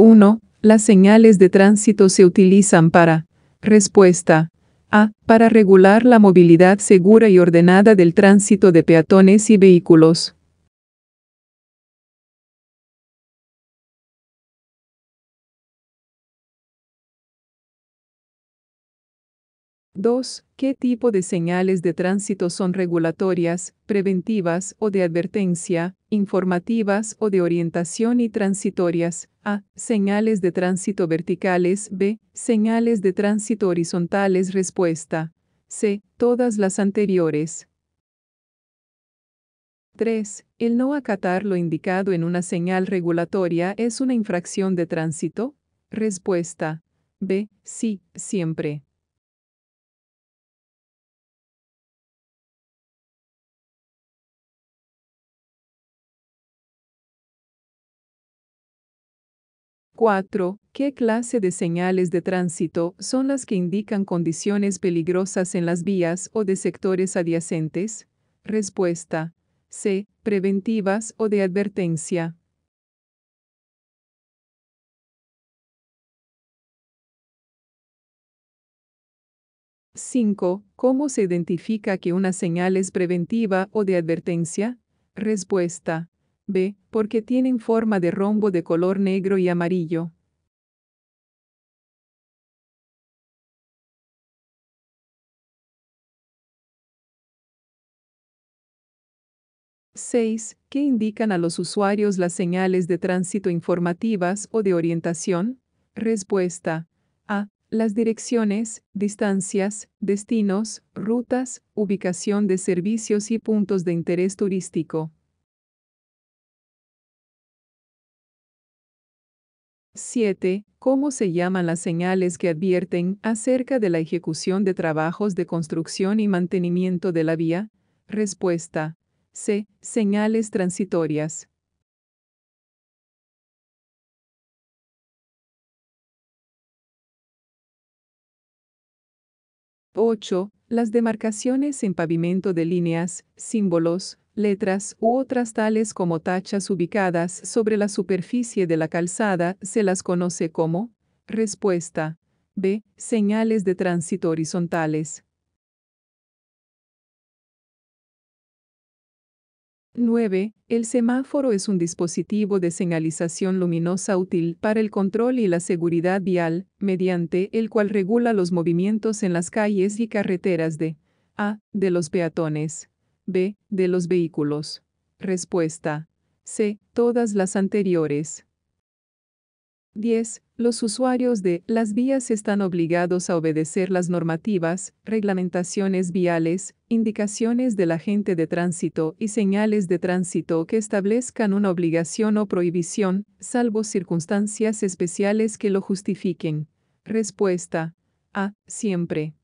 1. Las señales de tránsito se utilizan para respuesta a. Para regular la movilidad segura y ordenada del tránsito de peatones y vehículos. 2. ¿Qué tipo de señales de tránsito son regulatorias, preventivas o de advertencia? informativas o de orientación y transitorias, a. Señales de tránsito verticales, b. Señales de tránsito horizontales, respuesta. c. Todas las anteriores. 3. El no acatar lo indicado en una señal regulatoria es una infracción de tránsito. Respuesta. B. Sí, siempre. 4. ¿Qué clase de señales de tránsito son las que indican condiciones peligrosas en las vías o de sectores adyacentes? Respuesta. C. Preventivas o de advertencia. ¿5. ¿Cómo se identifica que una señal es preventiva o de advertencia? Respuesta. B. Porque tienen forma de rombo de color negro y amarillo. 6. ¿Qué indican a los usuarios las señales de tránsito informativas o de orientación? Respuesta. A. Las direcciones, distancias, destinos, rutas, ubicación de servicios y puntos de interés turístico. 7. ¿Cómo se llaman las señales que advierten acerca de la ejecución de trabajos de construcción y mantenimiento de la vía? Respuesta. C. Señales transitorias. 8. Las demarcaciones en pavimento de líneas, símbolos, letras u otras tales como tachas ubicadas sobre la superficie de la calzada se las conoce como respuesta. B. Señales de tránsito horizontales. 9. El semáforo es un dispositivo de señalización luminosa útil para el control y la seguridad vial, mediante el cual regula los movimientos en las calles y carreteras de A. de los peatones. B. De los vehículos. Respuesta. C. Todas las anteriores. 10. Los usuarios de las vías están obligados a obedecer las normativas, reglamentaciones viales, indicaciones del agente de tránsito y señales de tránsito que establezcan una obligación o prohibición, salvo circunstancias especiales que lo justifiquen. Respuesta. A. Siempre.